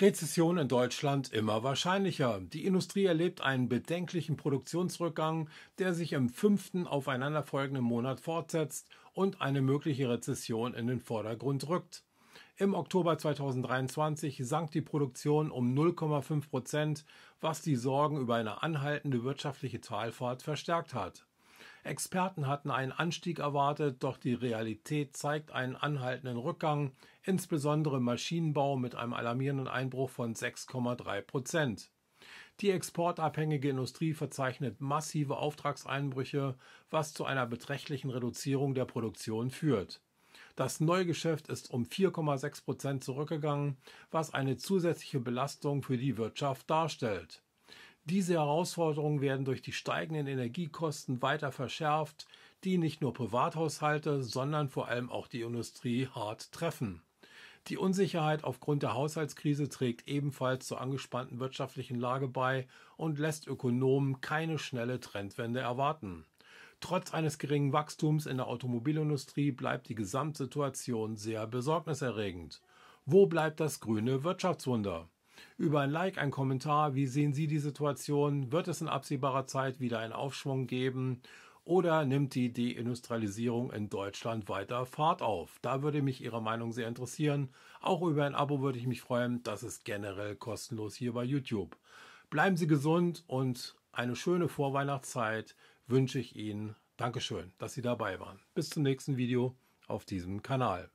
Rezession in Deutschland immer wahrscheinlicher. Die Industrie erlebt einen bedenklichen Produktionsrückgang, der sich im fünften aufeinanderfolgenden Monat fortsetzt und eine mögliche Rezession in den Vordergrund rückt. Im Oktober 2023 sank die Produktion um 0,5 Prozent, was die Sorgen über eine anhaltende wirtschaftliche Talfahrt verstärkt hat Experten hatten einen Anstieg erwartet, doch die Realität zeigt einen anhaltenden Rückgang, insbesondere im Maschinenbau mit einem alarmierenden Einbruch von 6,3 Prozent. Die exportabhängige Industrie verzeichnet massive Auftragseinbrüche, was zu einer beträchtlichen Reduzierung der Produktion führt. Das Neugeschäft ist um 4,6 Prozent zurückgegangen, was eine zusätzliche Belastung für die Wirtschaft darstellt. Diese Herausforderungen werden durch die steigenden Energiekosten weiter verschärft, die nicht nur Privathaushalte, sondern vor allem auch die Industrie hart treffen. Die Unsicherheit aufgrund der Haushaltskrise trägt ebenfalls zur angespannten wirtschaftlichen Lage bei und lässt Ökonomen keine schnelle Trendwende erwarten. Trotz eines geringen Wachstums in der Automobilindustrie bleibt die Gesamtsituation sehr besorgniserregend. Wo bleibt das grüne Wirtschaftswunder? über ein Like, einen Kommentar. Wie sehen Sie die Situation? Wird es in absehbarer Zeit wieder einen Aufschwung geben? Oder nimmt die Deindustrialisierung in Deutschland weiter Fahrt auf? Da würde mich Ihre Meinung sehr interessieren. Auch über ein Abo würde ich mich freuen. Das ist generell kostenlos hier bei YouTube. Bleiben Sie gesund und eine schöne Vorweihnachtszeit wünsche ich Ihnen. Dankeschön, dass Sie dabei waren. Bis zum nächsten Video auf diesem Kanal.